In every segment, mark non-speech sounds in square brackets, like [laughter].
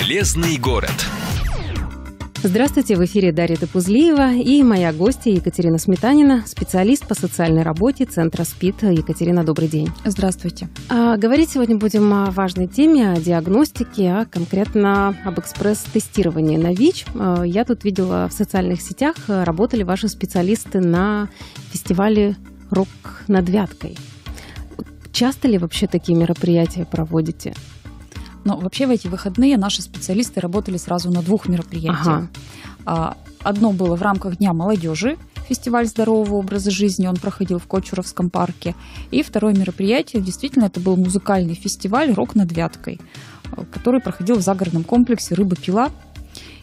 Полезный город. Здравствуйте, в эфире Дарья Топузлиева и моя гостья Екатерина Сметанина, специалист по социальной работе Центра СПИД. Екатерина, добрый день. Здравствуйте. А, говорить сегодня будем о важной теме, о диагностике, а конкретно об экспресс-тестировании на ВИЧ. А, я тут видела в социальных сетях, а, работали ваши специалисты на фестивале «Рок над Вяткой». Часто ли вообще такие мероприятия проводите? Но вообще в эти выходные наши специалисты работали сразу на двух мероприятиях. Ага. А, одно было в рамках Дня молодежи, фестиваль здорового образа жизни, он проходил в Кочуровском парке. И второе мероприятие, действительно, это был музыкальный фестиваль «Рок над Вяткой», а, который проходил в загородном комплексе «Рыба-пила».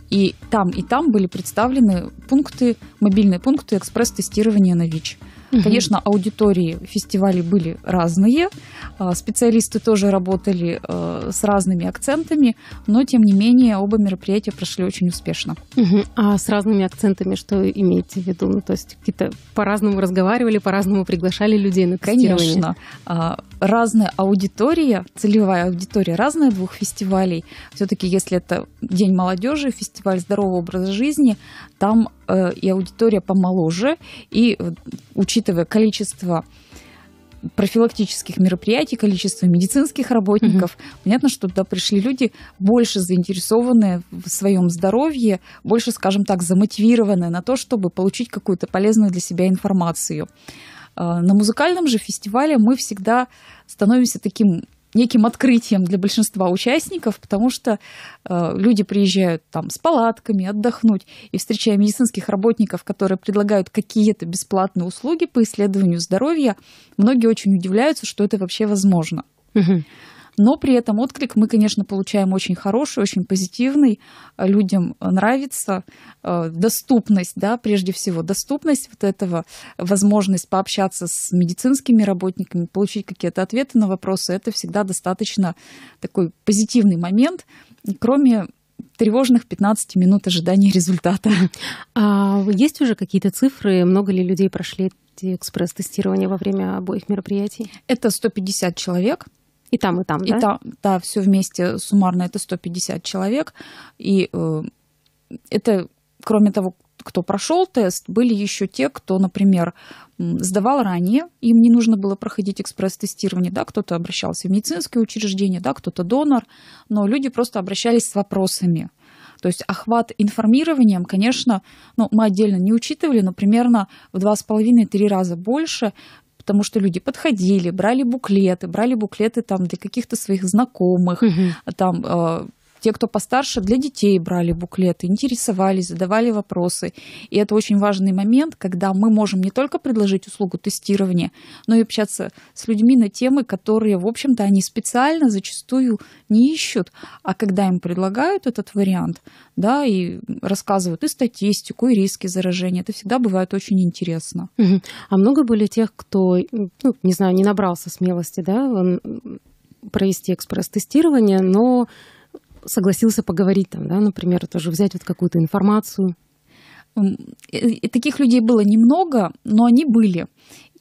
И там, и там были представлены пункты, мобильные пункты экспресс-тестирования на ВИЧ – Угу. Конечно, аудитории фестивалей были разные, а, специалисты тоже работали а, с разными акцентами, но тем не менее оба мероприятия прошли очень успешно. Угу. А с разными акцентами что имеете в виду? Ну, то есть какие-то по-разному разговаривали, по-разному приглашали людей на тестирование? Конечно. А, разная аудитория, целевая аудитория разная двух фестивалей. Все-таки, если это День молодежи, фестиваль здорового образа жизни, там э, и аудитория помоложе, и э, учитывая количество профилактических мероприятий, количество медицинских работников. Mm-hmm. Понятно, что туда пришли люди больше заинтересованные в своем здоровье, больше, скажем так, замотивированные на то, чтобы получить какую-то полезную для себя информацию. Э, на музыкальном же фестивале мы всегда становимся таким неким открытием для большинства участников, потому что э, люди приезжают там с палатками отдохнуть, и встречая медицинских работников, которые предлагают какие-то бесплатные услуги по исследованию здоровья, многие очень удивляются, что это вообще возможно. Угу но при этом отклик мы, конечно, получаем очень хороший, очень позитивный, а, людям нравится а, доступность, да, прежде всего доступность вот этого, возможность пообщаться с медицинскими работниками, получить какие-то ответы на вопросы, это всегда достаточно такой позитивный момент, кроме тревожных 15 минут ожидания результата. А есть уже какие-то цифры? Много ли людей прошли экспресс-тестирование во время обоих мероприятий? Это 150 человек. И там, и там, и да? И там, да, все вместе суммарно это 150 человек. И э, это, кроме того, кто прошел тест, были еще те, кто, например, сдавал ранее, им не нужно было проходить экспресс-тестирование, да, кто-то обращался в медицинские учреждения, да, кто-то донор, но люди просто обращались с вопросами. То есть охват информированием, конечно, ну, мы отдельно не учитывали, но примерно в 2,5-3 раза больше потому что люди подходили, брали буклеты, брали буклеты там для каких-то своих знакомых, угу. там а, те, кто постарше, для детей брали буклеты, интересовались, задавали вопросы. И это очень важный момент, когда мы можем не только предложить услугу тестирования, но и общаться с людьми на темы, которые, в общем-то, они специально зачастую не ищут. А когда им предлагают этот вариант, да, и рассказывают и статистику, и риски заражения, это всегда бывает очень интересно. А много были тех, кто, ну, не знаю, не набрался смелости, да, провести экспресс-тестирование, но согласился поговорить там, да, например, тоже взять вот какую-то информацию. И э, э, таких людей было немного, но они были.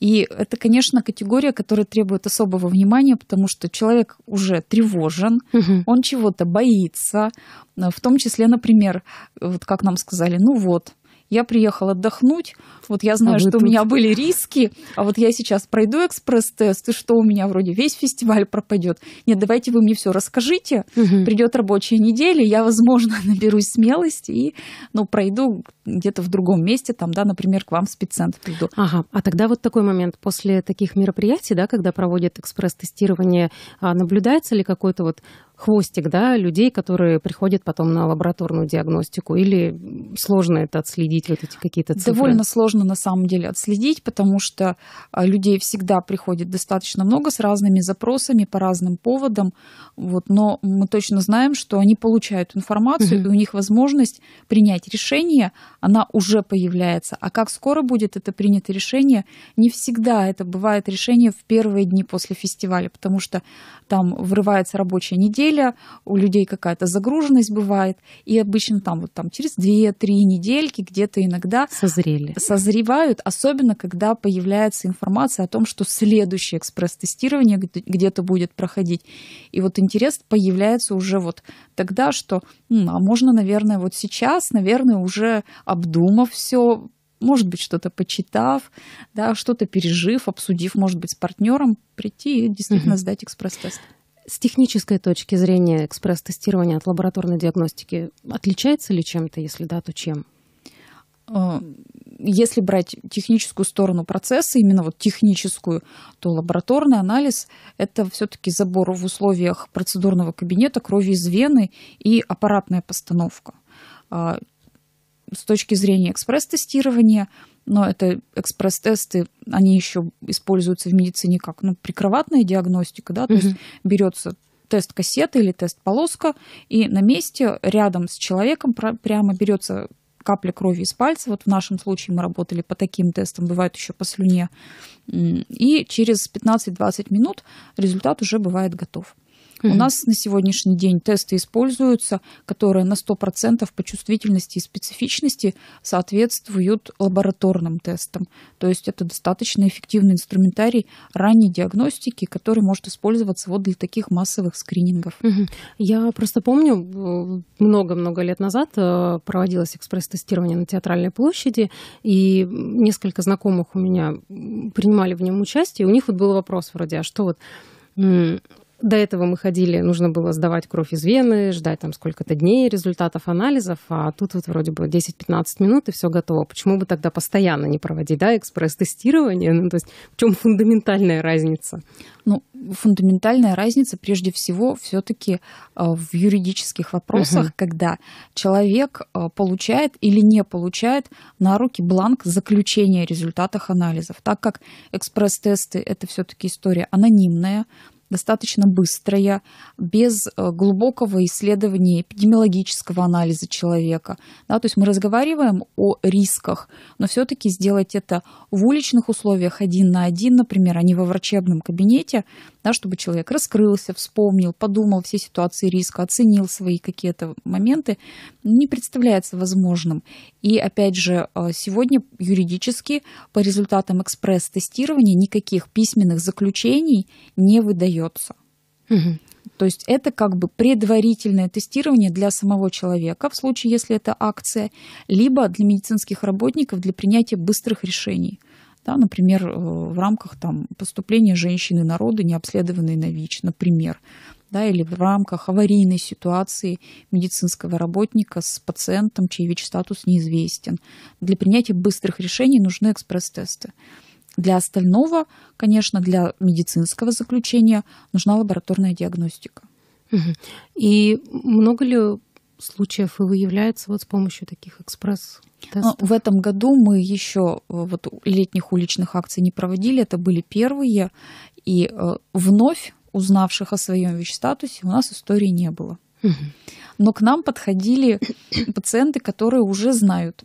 И это, конечно, категория, которая требует особого внимания, потому что человек уже тревожен, угу. он чего-то боится, э, в том числе, например, вот как нам сказали, ну вот, я приехал отдохнуть, вот я знаю, а что тут... у меня были риски, а вот я сейчас пройду экспресс-тест, и что у меня вроде весь фестиваль пропадет. Нет, давайте вы мне все расскажите, угу. придет рабочая неделя, я, возможно, [laughs] наберусь смелости и, ну, пройду где-то в другом месте, там, да, например, к вам в спеццентр приду. Ага, а тогда вот такой момент, после таких мероприятий, да, когда проводят экспресс-тестирование, а, наблюдается ли какой-то вот хвостик, да, людей, которые приходят потом на лабораторную диагностику, или сложно это отследить, вот эти какие-то цифры? Довольно сложно на самом деле отследить, потому что а, людей всегда приходит достаточно много с разными запросами, по разным поводам, вот, но мы точно знаем, что они получают информацию, угу. и у них возможность принять решение, она уже появляется. А как скоро будет это принято решение, не всегда это бывает решение в первые дни после фестиваля, потому что там врывается рабочая неделя, у людей какая-то загруженность бывает, и обычно там вот там через 2-3 недельки где-то иногда созрели. Созревают, особенно когда появляется информация о том, что следующее экспресс-тестирование где-то будет проходить. И вот интерес появляется уже вот тогда, что а можно, наверное, вот сейчас, наверное, уже обдумав все, может быть, что-то почитав, да, что-то пережив, обсудив, может быть, с партнером, прийти и действительно угу. сдать экспресс-тест. С технической точки зрения экспресс-тестирование от лабораторной диагностики отличается ли чем-то? Если да, то чем? А, если брать техническую сторону процесса, именно вот техническую, то лабораторный анализ – это все-таки забор в условиях процедурного кабинета крови из вены и аппаратная постановка а, с точки зрения экспресс-тестирования, но это экспресс-тесты, они еще используются в медицине как ну, прикроватная диагностика, да, то угу. есть берется тест кассета или тест полоска, и на месте рядом с человеком прямо берется капля крови из пальца. Вот в нашем случае мы работали по таким тестам, бывает еще по слюне. И через 15-20 минут результат уже бывает готов. У нас на сегодняшний день тесты используются, которые на 100% по чувствительности и специфичности соответствуют лабораторным тестам. То есть это достаточно эффективный инструментарий ранней диагностики, который может использоваться вот для таких массовых скринингов. Я просто помню, э, много-много лет назад э, проводилось экспресс-тестирование на Театральной площади, и несколько знакомых у меня принимали в нем участие, и у них вот был вопрос вроде, а что вот до этого мы ходили, нужно было сдавать кровь из вены, ждать там сколько-то дней результатов анализов, а тут вот вроде бы 10-15 минут и все готово. Почему бы тогда постоянно не проводить да, экспресс-тестирование? Ну, то есть в чем фундаментальная разница? Ну, фундаментальная разница прежде всего все-таки э, в юридических вопросах, uh когда человек э, получает или не получает на руки бланк заключения о результатах анализов. Так как экспресс-тесты это все-таки история анонимная, достаточно быстрая, без э, глубокого исследования эпидемиологического анализа человека. Да, то есть мы разговариваем о рисках, но все-таки сделать это в уличных условиях один на один, например, а не во врачебном кабинете, да, чтобы человек раскрылся, вспомнил, подумал все ситуации риска, оценил свои какие-то моменты, не представляется возможным. И опять же, э, сегодня юридически по результатам экспресс-тестирования никаких письменных заключений не выдается. То есть это как бы предварительное тестирование для самого человека в случае, если это акция, либо для медицинских работников для принятия быстрых решений. Да, например, э, в рамках там, поступления женщины народы, не обследованные на ВИЧ, например, да, или в рамках аварийной ситуации медицинского работника с пациентом, чей ВИЧ-статус неизвестен. Для принятия быстрых решений нужны экспресс-тесты. Для остального, конечно, для медицинского заключения нужна лабораторная диагностика. И много ли случаев и выявляется вот с помощью таких экспресс но в этом году мы еще э, вот летних уличных акций не проводили, это были первые, и э, вновь узнавших о своем ВИЧ-статусе у нас истории не было. Но к нам подходили [coughs] пациенты, которые уже знают.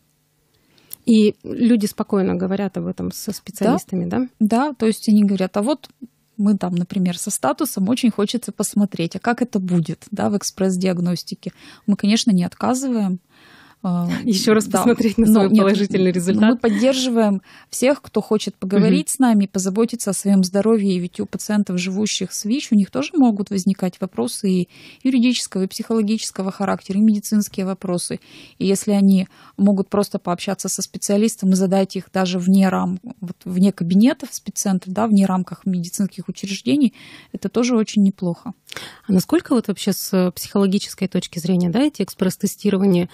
И люди спокойно говорят об этом со специалистами, да? Да, да то есть они говорят, а вот мы там, например, со статусом, очень хочется посмотреть, а как это будет да, в экспресс-диагностике. Мы, конечно, не отказываем. А, [laughs] Еще раз да. посмотреть на свой Но, положительный нет, результат. Мы поддерживаем всех, кто хочет поговорить угу. с нами, позаботиться о своем здоровье. Ведь у пациентов, живущих с ВИЧ, у них тоже могут возникать вопросы и юридического, и психологического характера, и медицинские вопросы. И если они могут просто пообщаться со специалистом и задать их даже вне рам, вот, вне кабинетов спеццентра, да, вне рамках медицинских учреждений, это тоже очень неплохо. А насколько вот вообще с психологической точки зрения, да, эти экспресс-тестирования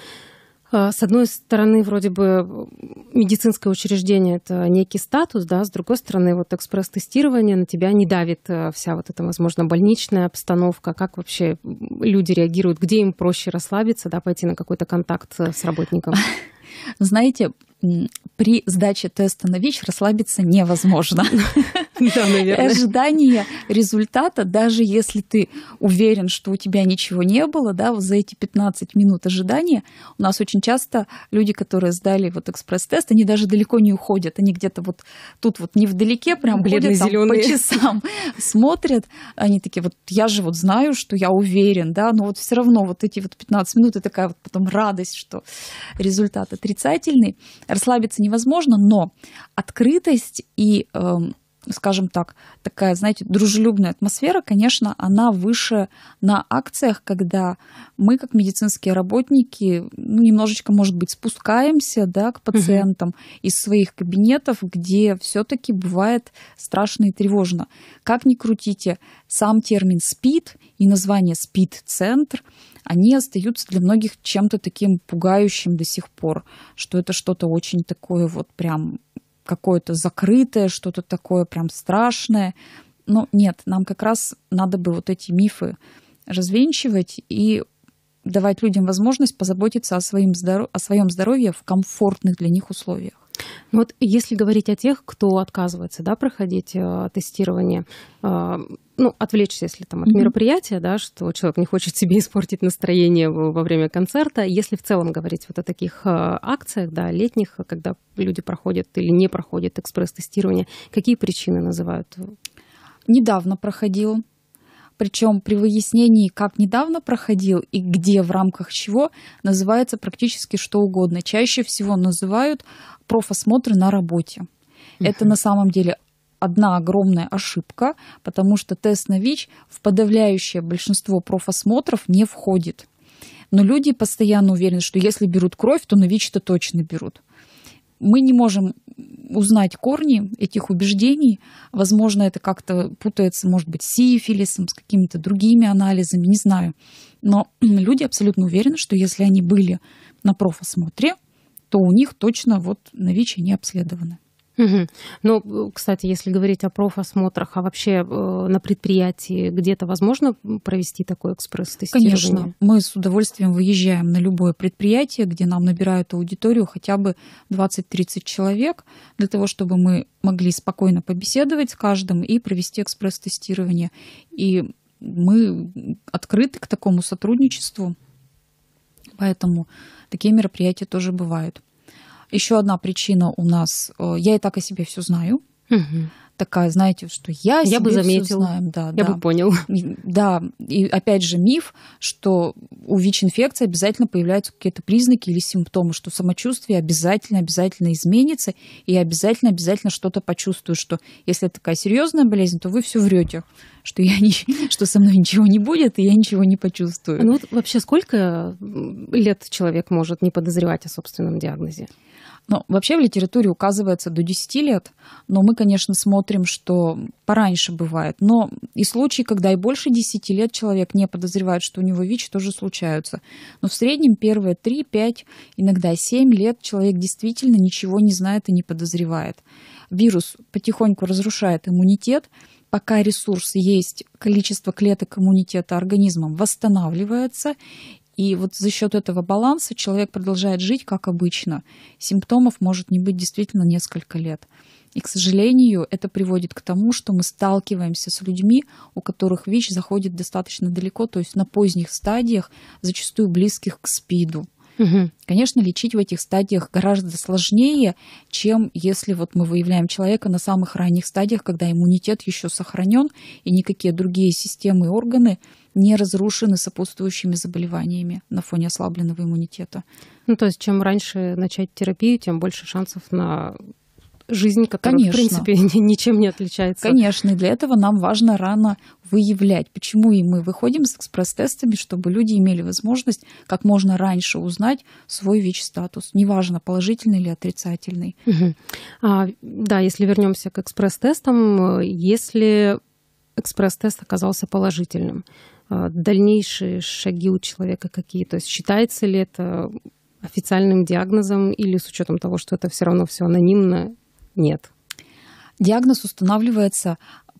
а, с одной стороны, вроде бы медицинское учреждение это некий статус, да, с другой стороны, вот экспресс-тестирование на тебя не давит а, вся вот эта, возможно, больничная обстановка, как вообще люди реагируют, где им проще расслабиться, да, пойти на какой-то контакт э, с работником. [laughs] Знаете, при сдаче теста на ВИЧ расслабиться невозможно. [laughs] Да, наверное. Ожидание результата, даже если ты уверен, что у тебя ничего не было, да, вот за эти 15 минут ожидания, у нас очень часто люди, которые сдали вот экспресс-тест, они даже далеко не уходят, они где-то вот тут вот невдалеке прям ходят там, по часам, [laughs] смотрят, они такие, вот я же вот знаю, что я уверен, да, но вот все равно вот эти вот 15 минут, и такая вот потом радость, что результат отрицательный, расслабиться невозможно, но открытость и эм, скажем так, такая, знаете, дружелюбная атмосфера, конечно, она выше на акциях, когда мы, как медицинские работники, ну, немножечко, может быть, спускаемся да, к пациентам угу. из своих кабинетов, где все-таки бывает страшно и тревожно. Как ни крутите, сам термин «спид» и название «спид-центр» они остаются для многих чем-то таким пугающим до сих пор, что это что-то очень такое вот прям какое-то закрытое, что-то такое прям страшное. Но нет, нам как раз надо бы вот эти мифы развенчивать и давать людям возможность позаботиться о, своим здоров... о своем здоровье в комфортных для них условиях вот если говорить о тех, кто отказывается да, проходить э, тестирование, э, ну, отвлечься, если там от mm-hmm. мероприятия, да, что человек не хочет [laughs] себе испортить настроение во время концерта. Если в целом говорить вот о таких э, акциях, да, летних, когда люди проходят или не проходят экспресс-тестирование, какие причины называют? Недавно проходил причем при выяснении, как недавно проходил и где в рамках чего, называется практически что угодно. Чаще всего называют профосмотры на работе. Это на самом деле одна огромная ошибка, потому что тест на ВИЧ в подавляющее большинство профосмотров не входит. Но люди постоянно уверены, что если берут кровь, то на ВИЧ-то точно берут мы не можем узнать корни этих убеждений. Возможно, это как-то путается, может быть, с сифилисом, с какими-то другими анализами, не знаю. Но [clears throat] люди абсолютно уверены, что если они были на профосмотре, то у них точно вот на ВИЧ не обследованы. Угу. Ну, кстати, если говорить о профосмотрах, а вообще э, на предприятии где-то возможно провести такое экспресс-тестирование? Конечно. Мы с удовольствием выезжаем на любое предприятие, где нам набирают аудиторию хотя бы 20-30 человек, для того, чтобы мы могли спокойно побеседовать с каждым и провести экспресс-тестирование. И мы открыты к такому сотрудничеству, поэтому такие мероприятия тоже бывают. Еще одна причина у нас, э, я и так о себе все знаю. Угу. Такая, знаете, что я, я бы заметил, знаю, да, я да. бы понял. Да, и опять же миф, что у ВИЧ-инфекции обязательно появляются какие-то признаки или симптомы, что самочувствие обязательно, обязательно изменится, и обязательно, обязательно что-то почувствую, что если это такая серьезная болезнь, то вы все врете что, я не, [laughs] что со мной ничего не будет, и я ничего не почувствую. Ну вот вообще сколько лет человек может не подозревать о собственном диагнозе? Ну, вообще в литературе указывается до 10 лет, но мы, конечно, смотрим, что пораньше бывает. Но и случаи, когда и больше 10 лет человек не подозревает, что у него ВИЧ, тоже случаются. Но в среднем первые 3, 5, иногда 7 лет человек действительно ничего не знает и не подозревает. Вирус потихоньку разрушает иммунитет, пока ресурс есть, количество клеток иммунитета организмом восстанавливается, и вот за счет этого баланса человек продолжает жить как обычно. Симптомов может не быть действительно несколько лет. И, к сожалению, это приводит к тому, что мы сталкиваемся с людьми, у которых ВИЧ заходит достаточно далеко, то есть на поздних стадиях, зачастую близких к СПИДу. Угу. Конечно, лечить в этих стадиях гораздо сложнее, чем если вот мы выявляем человека на самых ранних стадиях, когда иммунитет еще сохранен и никакие другие системы и органы не разрушены сопутствующими заболеваниями на фоне ослабленного иммунитета. Ну, то есть чем раньше начать терапию, тем больше шансов на жизнь, которая, Конечно. в принципе, [laughs] ничем не отличается. Конечно, и для этого нам важно рано выявлять, почему и мы выходим с экспресс-тестами, чтобы люди имели возможность как можно раньше узнать свой ВИЧ-статус, неважно, положительный или отрицательный. Угу. А, да, если вернемся к экспресс-тестам, если экспресс-тест оказался положительным, а, дальнейшие шаги у человека какие? То есть считается ли это официальным диагнозом или с учетом того, что это все равно все анонимно, нет. Диагноз устанавливается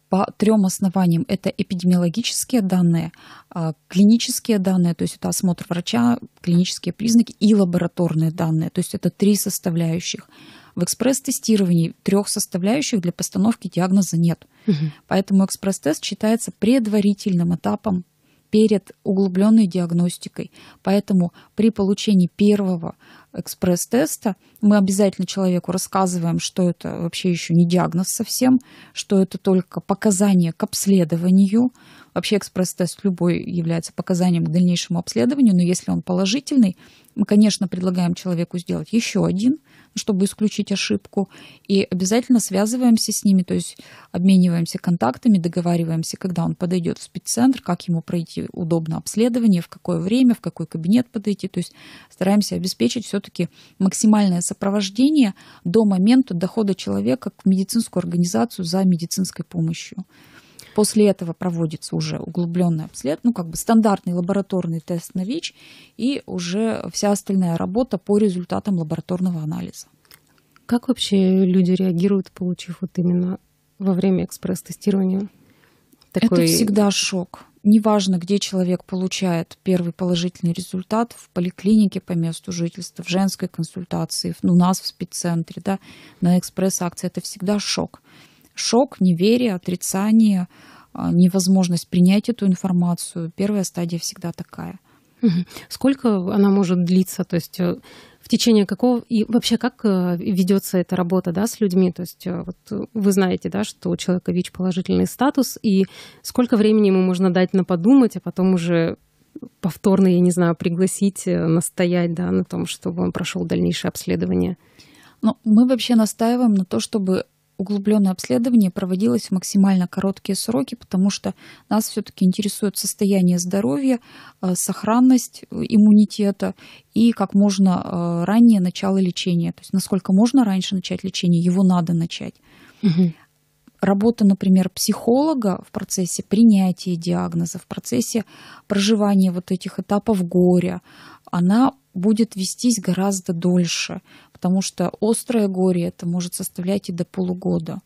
по трем основаниям. Это эпидемиологические данные, а, клинические данные, то есть это осмотр врача, клинические признаки и лабораторные данные. То есть это три составляющих. В экспресс-тестировании трех составляющих для постановки диагноза нет. Угу. Поэтому экспресс-тест считается предварительным этапом перед углубленной диагностикой. Поэтому при получении первого экспресс-теста мы обязательно человеку рассказываем, что это вообще еще не диагноз совсем, что это только показание к обследованию. Вообще экспресс-тест любой является показанием к дальнейшему обследованию, но если он положительный, мы, конечно, предлагаем человеку сделать еще один, чтобы исключить ошибку, и обязательно связываемся с ними, то есть обмениваемся контактами, договариваемся, когда он подойдет в спеццентр, как ему пройти удобно обследование, в какое время, в какой кабинет подойти, то есть стараемся обеспечить все-таки максимальное сопровождение до момента дохода человека в медицинскую организацию за медицинской помощью. После этого проводится уже углубленный обследование, ну, как бы стандартный лабораторный тест на ВИЧ и уже вся остальная работа по результатам лабораторного анализа. Как вообще люди реагируют, получив вот именно во время экспресс-тестирования? Такой... Это всегда шок. Неважно, где человек получает первый положительный результат, в поликлинике по месту жительства, в женской консультации, ну, у нас в спеццентре, да, на экспресс-акции, это всегда шок шок, неверие, отрицание, а, невозможность принять эту информацию. Первая стадия всегда такая. Сколько она может длиться? То есть э, в течение какого и вообще как э, ведется эта работа да, с людьми? То есть э, вот вы знаете, да, что у человека ВИЧ положительный статус, и сколько времени ему можно дать на подумать, а потом уже повторно, я не знаю, пригласить, настоять да, на том, чтобы он прошел дальнейшее обследование? Но ну, мы вообще настаиваем на то, чтобы углубленное обследование проводилось в максимально короткие сроки, потому что нас все-таки интересует состояние здоровья, э, сохранность э, иммунитета и как можно э, ранее начало лечения. То есть насколько можно раньше начать лечение, его надо начать. Угу работа, например, психолога в процессе принятия диагноза, в процессе проживания вот этих этапов горя, она будет вестись гораздо дольше, потому что острое горе это может составлять и до полугода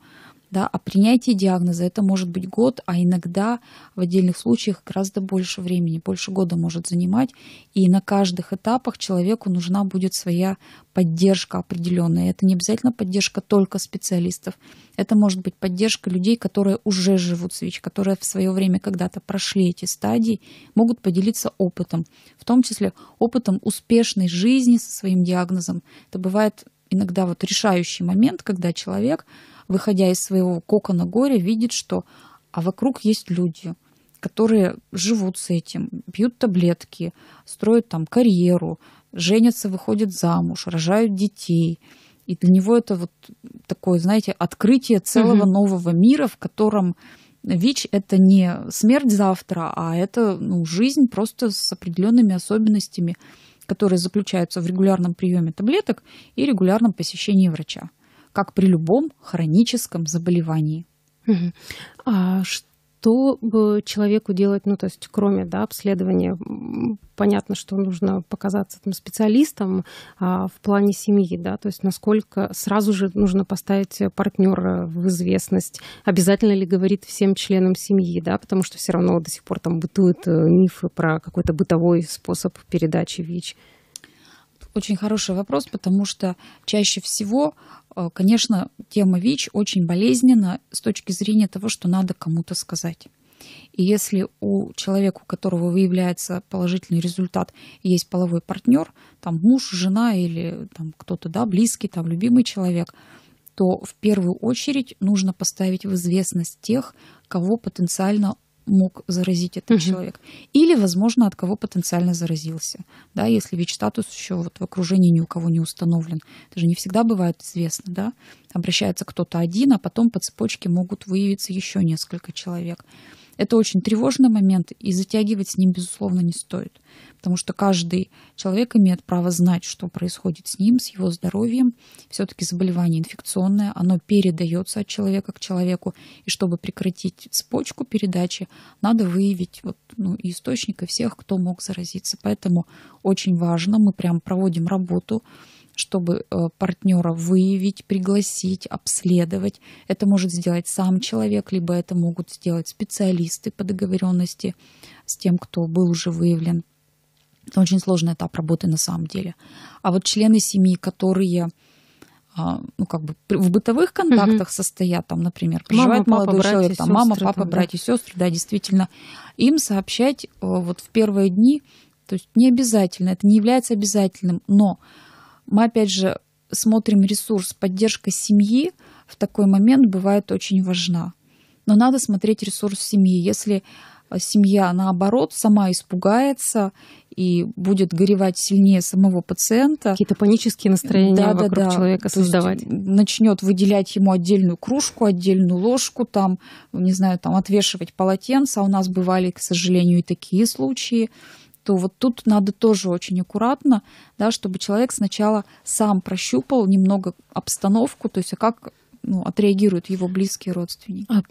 да, а принятие диагноза это может быть год, а иногда в отдельных случаях гораздо больше времени, больше года может занимать, и на каждых этапах человеку нужна будет своя поддержка определенная. Это не обязательно поддержка только специалистов, это может быть поддержка людей, которые уже живут с ВИЧ, которые в свое время когда-то прошли эти стадии, могут поделиться опытом, в том числе опытом успешной жизни со своим диагнозом. Это бывает иногда вот решающий момент, когда человек выходя из своего кокона горя, видит, что а вокруг есть люди, которые живут с этим, пьют таблетки, строят там карьеру, женятся, выходят замуж, рожают детей. И для него это вот такое, знаете, открытие целого угу. нового мира, в котором ВИЧ это не смерть завтра, а это ну, жизнь просто с определенными особенностями, которые заключаются в регулярном приеме таблеток и регулярном посещении врача как при любом хроническом заболевании. А что что человеку делать, ну, то есть кроме да, обследования, понятно, что нужно показаться там, специалистом а, в плане семьи, да, то есть насколько сразу же нужно поставить партнера в известность, обязательно ли говорит всем членам семьи, да, потому что все равно до сих пор там бытуют э, мифы про какой-то бытовой способ передачи ВИЧ очень хороший вопрос, потому что чаще всего, э, конечно, тема ВИЧ очень болезненна с точки зрения того, что надо кому-то сказать. И если у человека, у которого выявляется положительный результат, есть половой партнер, там муж, жена или там кто-то, да, близкий, там любимый человек, то в первую очередь нужно поставить в известность тех, кого потенциально мог заразить этот угу. человек, или, возможно, от кого потенциально заразился, да, если ВИЧ-статус еще вот в окружении ни у кого не установлен. Это же не всегда бывает известно, да, обращается кто-то один, а потом по цепочке могут выявиться еще несколько человек. Это очень тревожный момент, и затягивать с ним, безусловно, не стоит, потому что каждый человек имеет право знать, что происходит с ним, с его здоровьем. Все-таки заболевание инфекционное, оно передается от человека к человеку, и чтобы прекратить цепочку передачи, надо выявить вот, ну, и источник, и всех, кто мог заразиться. Поэтому очень важно, мы прям проводим работу, чтобы э, партнера выявить, пригласить, обследовать. Это может сделать сам человек, либо это могут сделать специалисты по договоренности с тем, кто был уже выявлен. Это очень сложный этап работы на самом деле. А вот члены семьи, которые а, ну, как бы в бытовых контактах угу. состоят, там, например, проживает мама, молодой папа, человек, братья, там, сестры, мама, папа, там, братья, да. сестры, да, действительно, им сообщать э, вот в первые дни, то есть не обязательно, это не является обязательным, но мы опять же смотрим ресурс, поддержка семьи в такой момент бывает очень важна. Но надо смотреть ресурс семьи. Если э, семья, наоборот, сама испугается и будет горевать сильнее самого пациента. Какие-то панические настроения да, вокруг да, человека То создавать. Начнет выделять ему отдельную кружку, отдельную ложку, там, не знаю, там отвешивать полотенце. А у нас бывали, к сожалению, и такие случаи то вот тут надо тоже очень аккуратно, да, чтобы человек сначала сам прощупал немного обстановку, то есть а как ну, отреагируют его близкие родственники. А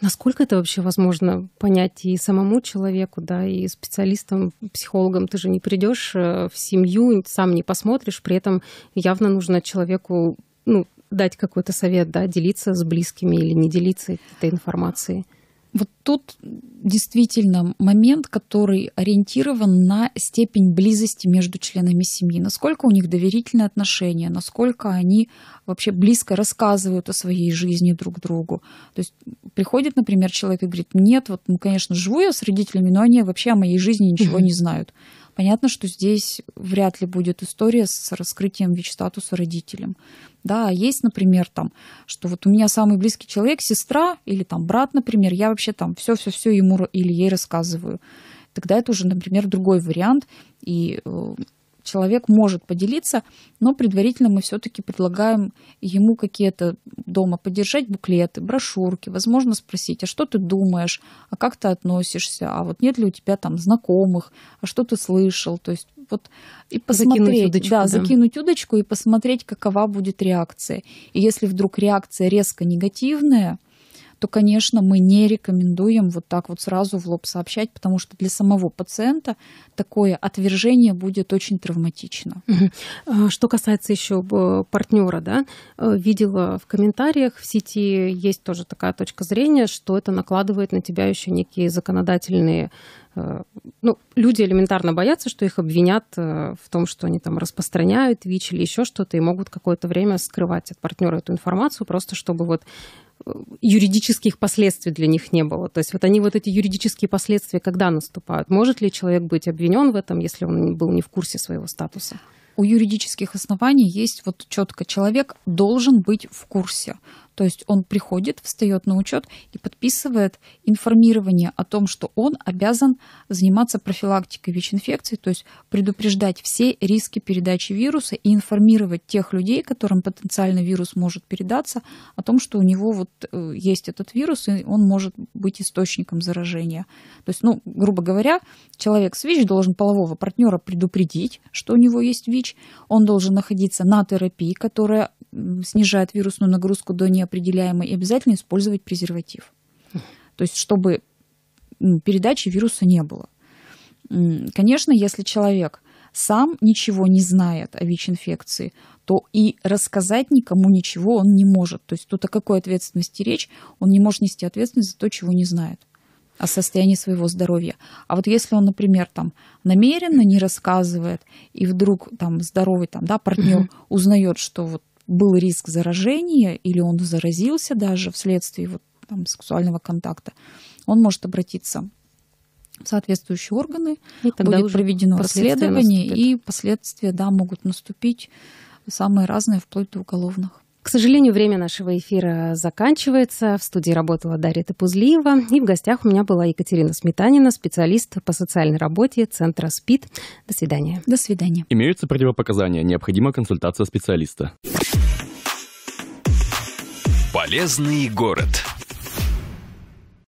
насколько это вообще возможно понять и самому человеку, да, и специалистам, психологам? Ты же не придешь э, в семью, сам не посмотришь, при этом явно нужно человеку ну, дать какой-то совет, да, делиться с близкими или не делиться этой информацией. Вот тут действительно момент, который ориентирован на степень близости между членами семьи, насколько у них доверительные отношения, насколько они вообще близко рассказывают о своей жизни друг другу. То есть приходит, например, человек и говорит, нет, вот, ну, конечно, живу я с родителями, но они вообще о моей жизни ничего не знают. Понятно, что здесь вряд ли будет история с раскрытием ВИЧ-статуса родителям. Да, есть, например, там, что вот у меня самый близкий человек, сестра или там брат, например, я вообще там все-все-все ему или ей рассказываю. Тогда это уже, например, другой вариант, и э, человек может поделиться, но предварительно мы все-таки предлагаем ему какие-то дома поддержать буклеты, брошюрки, возможно спросить, а что ты думаешь, а как ты относишься, а вот нет ли у тебя там знакомых, а что ты слышал, то есть вот и посмотреть, закинуть удочку, да, да, закинуть удочку и посмотреть, какова будет реакция. И если вдруг реакция резко негативная, то, конечно, мы не рекомендуем вот так вот сразу в лоб сообщать, потому что для самого пациента такое отвержение будет очень травматично. А, что касается еще э, партнера, да, э, видела в комментариях в сети есть тоже такая точка зрения, что это накладывает на тебя еще некие законодательные э, ну, люди элементарно боятся, что их обвинят в том, что они там распространяют ВИЧ или еще что-то, и могут какое-то время скрывать от партнера эту информацию, просто чтобы вот Э, юридических последствий для них не было. То есть вот они вот эти юридические последствия когда наступают? Может ли человек быть обвинен в этом, если он был не в курсе своего статуса? У юридических оснований есть вот четко человек должен быть в курсе. То есть он приходит, встает на учет и подписывает информирование о том, что он обязан заниматься профилактикой ВИЧ-инфекции, то есть предупреждать все риски передачи вируса и информировать тех людей, которым потенциально вирус может передаться, о том, что у него вот э, есть этот вирус, и он может быть источником заражения. То есть, ну, грубо говоря, человек с ВИЧ должен полового партнера предупредить, что у него есть ВИЧ, он должен находиться на терапии, которая снижает вирусную нагрузку до не определяемый, и обязательно использовать презерватив. То есть, чтобы передачи вируса не было. Конечно, если человек сам ничего не знает о ВИЧ-инфекции, то и рассказать никому ничего он не может. То есть тут о какой ответственности речь? Он не может нести ответственность за то, чего не знает о состоянии своего здоровья. А вот если он, например, там намеренно не рассказывает, и вдруг там здоровый там, да, партнер узнает, что вот был риск заражения или он заразился даже вследствие вот, там, сексуального контакта, он может обратиться в соответствующие органы, и тогда будет проведено расследование, наступит. и последствия да, могут наступить самые разные, вплоть до уголовных. К сожалению, время нашего эфира заканчивается. В студии работала Дарья Топузлиева. И в гостях у меня была Екатерина Сметанина, специалист по социальной работе Центра СПИД. До свидания. До свидания. Имеются противопоказания. Необходима консультация специалиста. Полезный город.